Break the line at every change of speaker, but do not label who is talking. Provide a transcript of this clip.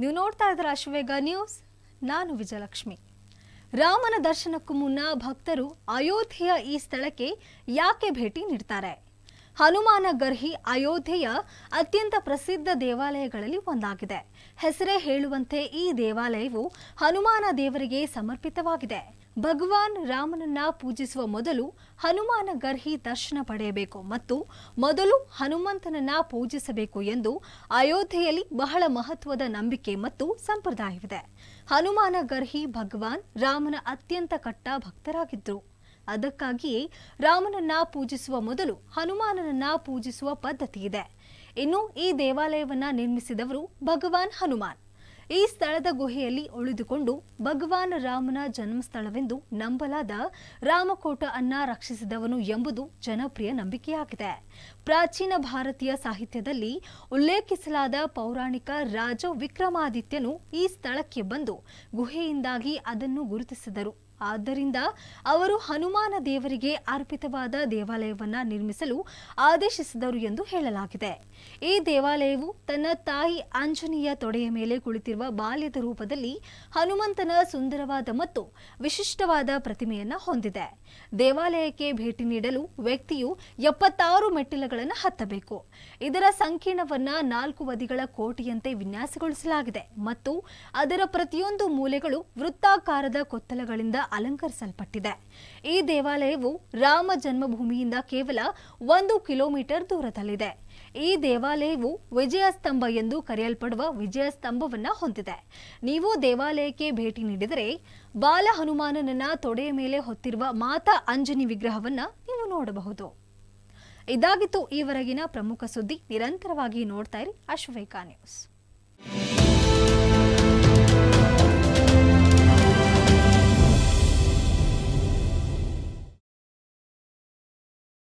ನೀವು ನೋಡ್ತಾ ಇದ್ರೆ ಅಶ್ವೇಗ ನ್ಯೂಸ್ ನಾನು ವಿಜಯಲಕ್ಷ್ಮಿ ರಾಮನ ದರ್ಶನಕ್ಕೂ ಮುನ್ನ ಭಕ್ತರು ಅಯೋಧ್ಯೆಯ ಈ ಸ್ಥಳಕ್ಕೆ ಯಾಕೆ ಭೇಟಿ ನೀಡ್ತಾರೆ ಹನುಮಾನ ಗರ್ಹಿ ಅಯೋಧ್ಯೆಯ ಅತ್ಯಂತ ಪ್ರಸಿದ್ಧ ದೇವಾಲಯಗಳಲ್ಲಿ ಒಂದಾಗಿದೆ ಹೆಸರೇ ಹೇಳುವಂತೆ ಈ ದೇವಾಲಯವು ಹನುಮಾನ ದೇವರಿಗೆ ಸಮರ್ಪಿತವಾಗಿದೆ ಭಗವಾನ್ ರಾಮನನ್ನ ಪೂಜಿಸುವ ಮೊದಲು ಹನುಮಾನ ಗರ್ಹಿ ದರ್ಶನ ಪಡೆಯಬೇಕು ಮತ್ತು ಮೊದಲು ಹನುಮಂತನನ್ನ ಪೂಜಿಸಬೇಕು ಎಂದು ಅಯೋಧ್ಯೆಯಲ್ಲಿ ಬಹಳ ಮಹತ್ವದ ನಂಬಿಕೆ ಮತ್ತು ಸಂಪ್ರದಾಯವಿದೆ ಹನುಮಾನ ಗರ್ಹಿ ಭಗವಾನ್ ರಾಮನ ಅತ್ಯಂತ ಕಟ್ಟ ಭಕ್ತರಾಗಿದ್ದರು ಅದಕ್ಕಾಗಿಯೇ ರಾಮನನ್ನ ಪೂಜಿಸುವ ಮೊದಲು ಹನುಮಾನನನ್ನ ಪೂಜಿಸುವ ಪದ್ಧತಿ ಇದೆ ಇನ್ನು ಈ ದೇವಾಲಯವನ್ನ ನಿರ್ಮಿಸಿದವರು ಭಗವಾನ್ ಹನುಮಾನ್ ಈ ಸ್ಥಳದ ಗುಹೆಯಲ್ಲಿ ಉಳಿದುಕೊಂಡು ಭಗವಾನ್ ರಾಮನ ಜನ್ಮಸ್ಥಳವೆಂದು ನಂಬಲಾದ ರಾಮಕೋಟ ಅನ್ನ ರಕ್ಷಿಸಿದವನು ಎಂಬುದು ಜನಪ್ರಿಯ ನಂಬಿಕೆಯಾಗಿದೆ ಪ್ರಾಚೀನ ಭಾರತೀಯ ಸಾಹಿತ್ಯದಲ್ಲಿ ಉಲ್ಲೇಖಿಸಲಾದ ಪೌರಾಣಿಕ ರಾಜ ವಿಕ್ರಮಾದಿತ್ಯನು ಈ ಸ್ಥಳಕ್ಕೆ ಬಂದು ಗುಹೆಯಿಂದಾಗಿ ಅದನ್ನು ಗುರುತಿಸಿದರು ಆದ್ದರಿಂದ ಅವರು ಹನುಮಾನ ದೇವರಿಗೆ ಅರ್ಪಿತವಾದ ದೇವಾಲಯವನ್ನು ನಿರ್ಮಿಸಲು ಆದೇಶಿಸಿದರು ಎಂದು ಹೇಳಲಾಗಿದೆ ಈ ದೇವಾಲಯವು ತನ್ನ ತಾಯಿ ಆಂಜನೇಯ ತೊಡೆಯ ಮೇಲೆ ಕುಳಿತಿರುವ ಬಾಲ್ಯದ ರೂಪದಲ್ಲಿ ಹನುಮಂತನ ಸುಂದರವಾದ ಮತ್ತು ವಿಶಿಷ್ಟವಾದ ಪ್ರತಿಮೆಯನ್ನು ಹೊಂದಿದೆ ದೇವಾಲಯಕ್ಕೆ ಭೇಟಿ ನೀಡಲು ವ್ಯಕ್ತಿಯು ಎಪ್ಪತ್ತಾರು ಮೆಟ್ಟಿಲುಗಳನ್ನು ಹತ್ತಬೇಕು ಇದರ ಸಂಕೀರ್ಣವನ್ನ ನಾಲ್ಕು ಬದಿಗಳ ಕೋಟೆಯಂತೆ ವಿನ್ಯಾಸಗೊಳಿಸಲಾಗಿದೆ ಮತ್ತು ಅದರ ಪ್ರತಿಯೊಂದು ಮೂಲೆಗಳು ವೃತ್ತಾಕಾರದ ಕೊತ್ತಲಗಳಿಂದ ಅಲಂಕರಿಸಲ್ಪಟ್ಟಿದೆ ಈ ದೇವಾಲಯವು ರಾಮ ಜನ್ಮಭೂಮಿಯಿಂದ ಕೇವಲ ಒಂದು ಕಿಲೋಮೀಟರ್ ದೂರದಲ್ಲಿದೆ ಈ ದೇವಾಲಯವು ವಿಜಯ ಸ್ತಂಭ ಎಂದು ಕರೆಯಲ್ಪಡುವ ವಿಜಯ ಸ್ತಂಭವನ್ನು ಹೊಂದಿದೆ ನೀವು ದೇವಾಲಯಕ್ಕೆ ಭೇಟಿ ನೀಡಿದರೆ ಬಾಲ ಹನುಮಾನನನ್ನ ತೊಡೆಯ ಮೇಲೆ ಹೊತ್ತಿರುವ ಮಾತಾ ಅಂಜನಿ ವಿಗ್ರಹವನ್ನ ನೀವು ನೋಡಬಹುದು ಇದಾಗಿತ್ತು ಈವರೆಗಿನ ಪ್ರಮುಖ ಸುದ್ದಿ ನಿರಂತರವಾಗಿ ನೋಡ್ತಾ ಇರಿ ಅಶ್ವೇಕಾ ನ್ಯೂಸ್